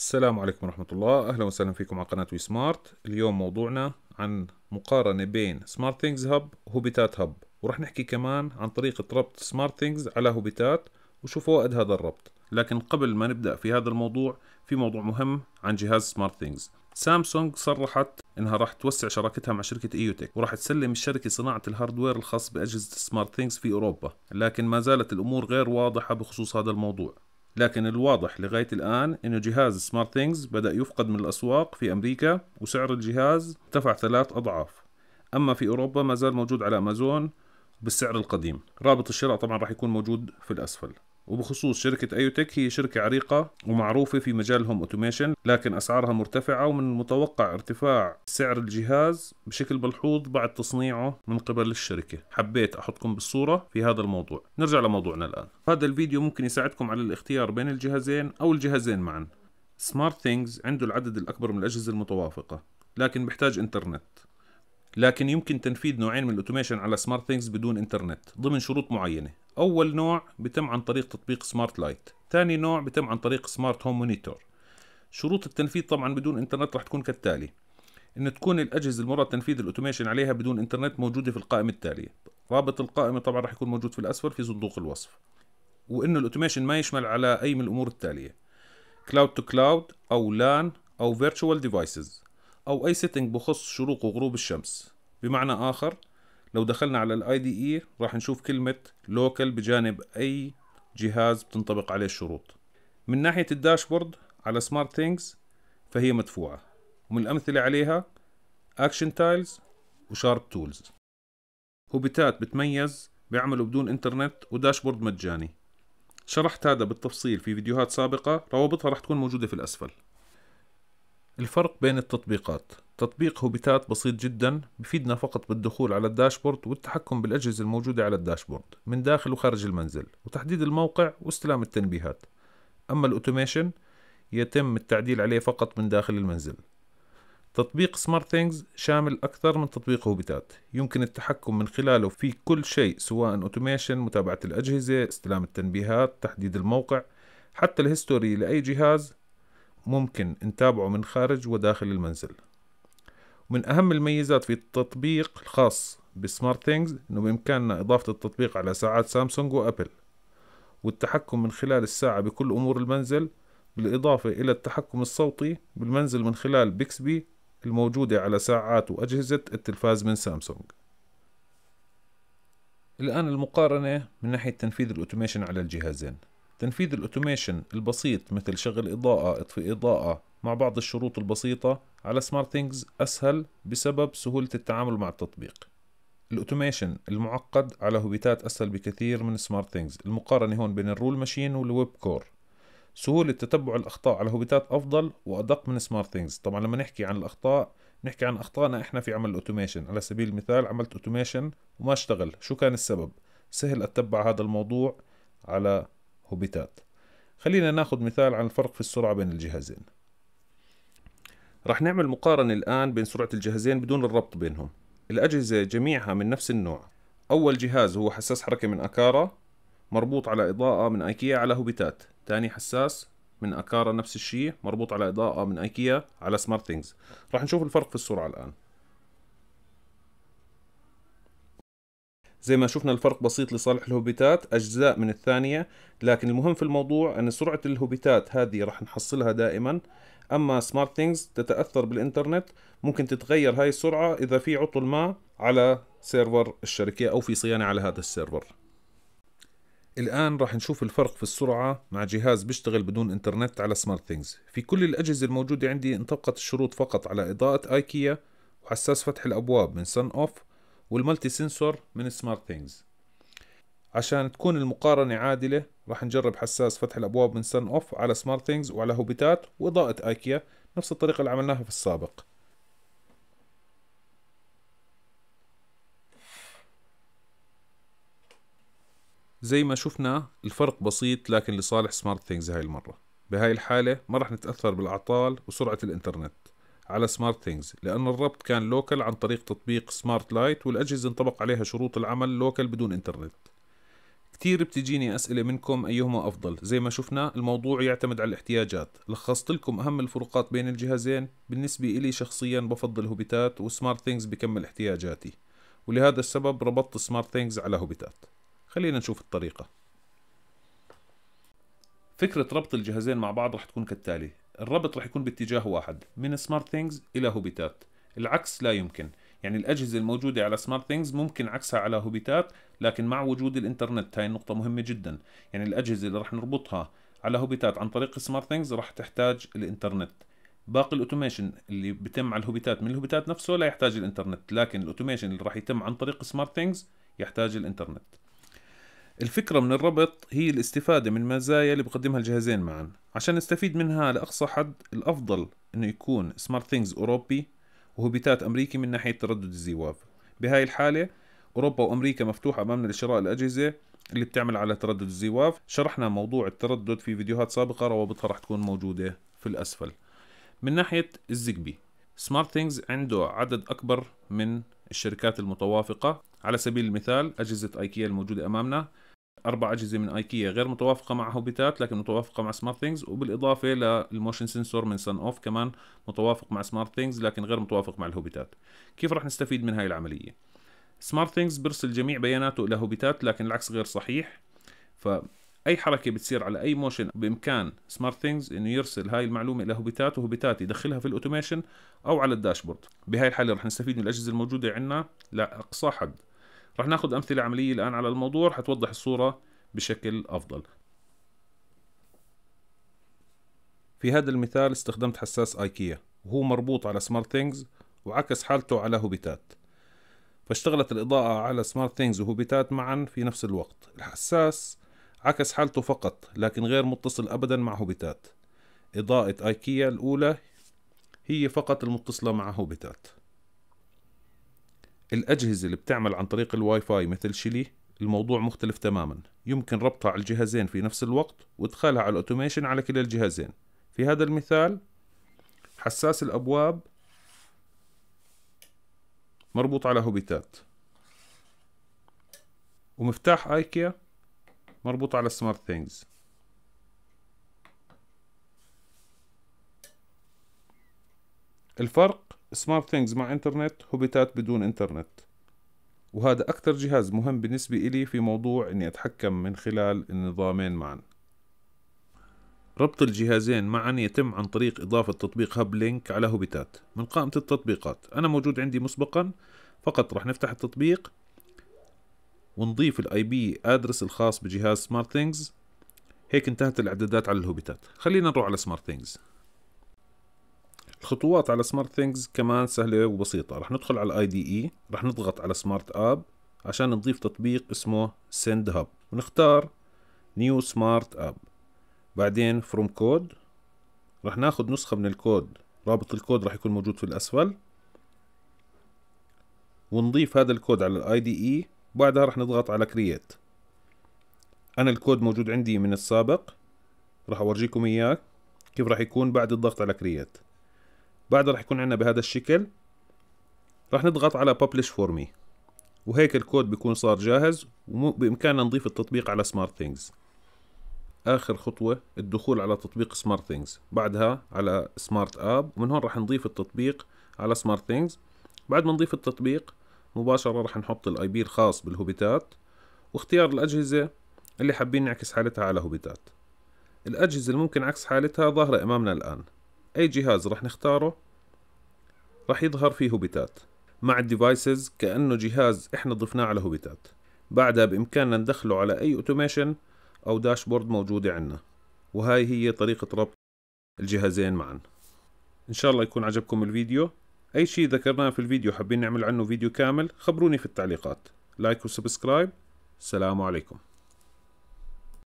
السلام عليكم ورحمة الله أهلا وسهلا فيكم على قناة وي سمارت اليوم موضوعنا عن مقارنة بين سمارت ثينجز هب وهوبيتات هب ورح نحكي كمان عن طريقة ربط سمارت ثينجز على هوبيتات وشو فوائد هذا الربط لكن قبل ما نبدأ في هذا الموضوع في موضوع مهم عن جهاز سمارت ثينجز سامسونج صرحت انها راح توسع شراكتها مع شركه ايوتك وراح تسلم الشركه صناعه الهاردوير الخاص باجهزه سمارت ثينجز في اوروبا لكن ما زالت الامور غير واضحه بخصوص هذا الموضوع لكن الواضح لغاية الآن أنه جهاز سمارت ثينجز بدأ يفقد من الأسواق في أمريكا وسعر الجهاز ارتفع ثلاث أضعاف أما في أوروبا ما زال موجود على أمازون بالسعر القديم رابط الشراء طبعا راح يكون موجود في الأسفل وبخصوص شركة أيوتك هي شركة عريقة ومعروفة في مجال الهوم أوتوميشن لكن أسعارها مرتفعة ومن المتوقع ارتفاع سعر الجهاز بشكل ملحوظ بعد تصنيعه من قبل الشركة حبيت أحطكم بالصورة في هذا الموضوع نرجع لموضوعنا الآن هذا الفيديو ممكن يساعدكم على الاختيار بين الجهازين أو الجهازين معا سمارت ثينجز عنده العدد الأكبر من الأجهزة المتوافقة لكن بيحتاج إنترنت لكن يمكن تنفيذ نوعين من الاوتوميشن على سمارت ثينجز بدون انترنت ضمن شروط معينه أول نوع بتم عن طريق تطبيق سمارت لايت ثاني نوع بتم عن طريق سمارت هوم مونيتور شروط التنفيذ طبعا بدون انترنت راح تكون كالتالي ان تكون الاجهزه المراد تنفيذ الاوتوميشن عليها بدون انترنت موجوده في القائمه التاليه رابط القائمه طبعا راح يكون موجود في الاسفل في صندوق الوصف وان الاوتوميشن ما يشمل على اي من الامور التاليه كلاود تو كلاود او لان او فيرتشوال ديفايسز او اي سيتنج بخص شروق وغروب الشمس بمعنى اخر لو دخلنا على الاي دي اي e راح نشوف كلمة لوكال بجانب اي جهاز بتنطبق عليه الشروط من ناحية الداشبورد على سمارت ثينجز فهي مدفوعة ومن الأمثلة عليها اكشن تايلز وشارب تولز هوبيتات بتميز بيعملوا بدون انترنت وداشبورد مجاني شرحت هذا بالتفصيل في فيديوهات سابقة روابطها راح تكون موجودة في الأسفل الفرق بين التطبيقات تطبيق هوبيتات بسيط جدا بفيدنا فقط بالدخول على الداشبورد والتحكم بالأجهزة الموجودة على الداشبورد من داخل وخارج المنزل وتحديد الموقع واستلام التنبيهات أما الأوتوميشن يتم التعديل عليه فقط من داخل المنزل تطبيق سمارت ثينجز شامل أكثر من تطبيق هوبيتات يمكن التحكم من خلاله في كل شيء سواء أوتوميشن متابعة الأجهزة استلام التنبيهات تحديد الموقع حتى الهيستوري لأي جهاز ممكن نتابعه من خارج وداخل المنزل ومن أهم الميزات في التطبيق الخاص بسمارت ثينجز أنه بإمكاننا إضافة التطبيق على ساعات سامسونج وأبل والتحكم من خلال الساعة بكل أمور المنزل بالإضافة إلى التحكم الصوتي بالمنزل من خلال بيكسبي الموجودة على ساعات وأجهزة التلفاز من سامسونج الآن المقارنة من ناحية تنفيذ الأوتوميشن على الجهازين تنفيذ الاوتوميشن البسيط مثل شغل إضاءة إطفي إضاءة مع بعض الشروط البسيطة على سمارت ثينجز أسهل بسبب سهولة التعامل مع التطبيق الاوتوميشن المعقد على هوبيتات أسهل بكثير من سمارت ثينجز المقارنة هون بين الرول ماشين والويب كور سهولة تتبع الأخطاء على هوبيتات أفضل وأدق من سمارت ثينجز طبعا لما نحكي عن الأخطاء نحكي عن أخطائنا إحنا في عمل الأوتوميشن على سبيل المثال عملت أوتوميشن وما اشتغل شو كان السبب سهل أتبع هذا الموضوع على هوبيتات خلينا ناخذ مثال عن الفرق في السرعة بين الجهازين رح نعمل مقارنة الآن بين سرعة الجهازين بدون الربط بينهم الأجهزة جميعها من نفس النوع أول جهاز هو حساس حركة من أكارا مربوط على إضاءة من أيكيا على هوبيتات تاني حساس من أكارا نفس الشيء مربوط على إضاءة من أيكيا على سمارت ثينجز رح نشوف الفرق في السرعة الآن زي ما شفنا الفرق بسيط لصالح الهوبيتات أجزاء من الثانية لكن المهم في الموضوع أن سرعة الهوبيتات هذه راح نحصلها دائما أما سمارت ثينجز تتأثر بالإنترنت ممكن تتغير هاي السرعة إذا في عطل ما على سيرفر الشركة أو في صيانة على هذا السيرفر الآن راح نشوف الفرق في السرعة مع جهاز بيشتغل بدون إنترنت على سمارت ثينجز في كل الأجهزة الموجودة عندي انطبقت الشروط فقط على إضاءة آيكيا وحساس فتح الأبواب من سن أوف والمالتي سنسور من سمارت ثينجز عشان تكون المقارنة عادلة راح نجرب حساس فتح الأبواب من سن أوف على سمارت ثينجز وعلى هوبيتات وإضاءة آيكيا نفس الطريقة اللي عملناها في السابق زي ما شفنا الفرق بسيط لكن لصالح سمارت ثينجز هاي المرة بهاي الحالة ما راح نتأثر بالأعطال وسرعة الإنترنت على سمارت ثينجز لأن الربط كان لوكال عن طريق تطبيق سمارت لايت والأجهزة انطبق عليها شروط العمل لوكال بدون إنترنت كتير بتجيني أسئلة منكم أيهما أفضل زي ما شفنا الموضوع يعتمد على الاحتياجات لخصت لكم أهم الفروقات بين الجهازين بالنسبة إلي شخصيا بفضل هوبيتات وسمارت ثينجز بكمل احتياجاتي ولهذا السبب ربطت سمارت ثينجز على هوبيتات خلينا نشوف الطريقة فكرة ربط الجهازين مع بعض رح تكون كالتالي الربط راح يكون باتجاه واحد من سمارت ثينجز الى هوبيتات العكس لا يمكن يعني الأجهزة الموجودة على سمارت ثينجز ممكن عكسها على هوبيتات لكن مع وجود الإنترنت هاي النقطة مهمة جدا يعني الأجهزة اللي راح نربطها على هوبيتات عن طريق سمارت ثينجز راح تحتاج الإنترنت باقي الاوتوميشن اللي بيتم على الهوبيتات من الهوبيتات نفسه لا يحتاج الانترنت لكن الاوتوميشن اللي راح يتم عن طريق سمارت ثينجز يحتاج الانترنت الفكرة من الربط هي الاستفادة من المزايا اللي بقدمها الجهازين معا عشان نستفيد منها لأقصى حد الأفضل إنه يكون سمارت ثينجز أوروبي وهوبيتات أمريكي من ناحية تردد الزواف بهاي الحالة أوروبا وأمريكا مفتوحة أمامنا لشراء الأجهزة اللي بتعمل على تردد الزواف شرحنا موضوع التردد في فيديوهات سابقة روابطها راح تكون موجودة في الأسفل من ناحية الزقبي سمارت ثينجز عنده عدد أكبر من الشركات المتوافقة على سبيل المثال أجهزة أيكيا الموجودة أمامنا اربع اجهزه من ايكيا غير متوافقه مع هوبيتات لكن متوافقه مع سمارت ثينجز وبالاضافه للموشن سنسور من سن اوف كمان متوافق مع سمارت ثينجز لكن غير متوافق مع الهوبيتات كيف راح نستفيد من هاي العمليه سمارت ثينجز بيرسل جميع بياناته الى هوبيتات لكن العكس غير صحيح ف اي حركه بتصير على اي موشن بامكان سمارت ثينجز انه يرسل هاي المعلومه الى هوبيتات وهوبيتات يدخلها في الاوتوميشن او على الداشبورد بهاي الحاله رح نستفيد من الاجهزه الموجوده عندنا لاقصى حد رح ناخذ امثله عمليه الان على الموضوع حتوضح الصوره بشكل افضل في هذا المثال استخدمت حساس ايكيا وهو مربوط على سمارت ثينجز وعكس حالته على هوبيتات فاشتغلت الإضاءة على سمارت ثينجز وهوبيتات معا في نفس الوقت الحساس عكس حالته فقط لكن غير متصل أبدا مع هوبيتات إضاءة أيكيا الأولى هي فقط المتصلة مع هوبيتات الاجهزه اللي بتعمل عن طريق الواي فاي مثل شيلي الموضوع مختلف تماما يمكن ربطها على الجهازين في نفس الوقت وادخالها على الاوتوميشن على كلا الجهازين في هذا المثال حساس الابواب مربوط على هوبيتات ومفتاح ايكيا مربوط على سمارت ثينجز الفرق سمارت ثينجز مع انترنت هوبيتات بدون انترنت وهذا أكثر جهاز مهم بالنسبة إلي في موضوع إني أتحكم من خلال النظامين معا ربط الجهازين معا يتم عن طريق إضافة تطبيق هاب لينك على هوبيتات من قائمة التطبيقات أنا موجود عندي مسبقا فقط راح نفتح التطبيق ونضيف الاي بي ادرس الخاص بجهاز سمارت ثينجز هيك انتهت الاعدادات على الهوبيتات خلينا نروح على سمارت ثينجز الخطوات على سمارت ثينجز كمان سهلة وبسيطة رح ندخل على الاي دي اي رح نضغط على سمارت اب عشان نضيف تطبيق اسمه سند هاب ونختار نيو سمارت اب بعدين فروم كود رح ناخد نسخة من الكود رابط الكود رح يكون موجود في الاسفل ونضيف هذا الكود على الاي دي اي بعدها رح نضغط على كرييت انا الكود موجود عندي من السابق رح اورجيكم اياه كيف رح يكون بعد الضغط على كرييت بعدها رح يكون عندنا بهذا الشكل رح نضغط على publish for me وهيك الكود بيكون صار جاهز وبإمكاننا نضيف التطبيق على سمارت ثينجز آخر خطوة الدخول على تطبيق سمارت ثينجز بعدها على سمارت آب ومن هون رح نضيف التطبيق على سمارت ثينجز بعد ما نضيف التطبيق مباشرة رح نحط الاي بي الخاص بالهوبيتات واختيار الأجهزة اللي حابين نعكس حالتها على هوبيتات الأجهزة اللي ممكن عكس حالتها ظاهرة أمامنا الآن اي جهاز رح نختاره رح يظهر فيه هوبيتات مع الديفايسز كأنه جهاز احنا ضفناه على هوبيتات بعدها بإمكاننا ندخله على أي أوتوميشن أو داشبورد موجودة عندنا وهاي هي طريقة ربط الجهازين معا إن شاء الله يكون عجبكم الفيديو أي شيء ذكرناه في الفيديو حابين نعمل عنه فيديو كامل خبروني في التعليقات لايك وسبسكرايب السلام عليكم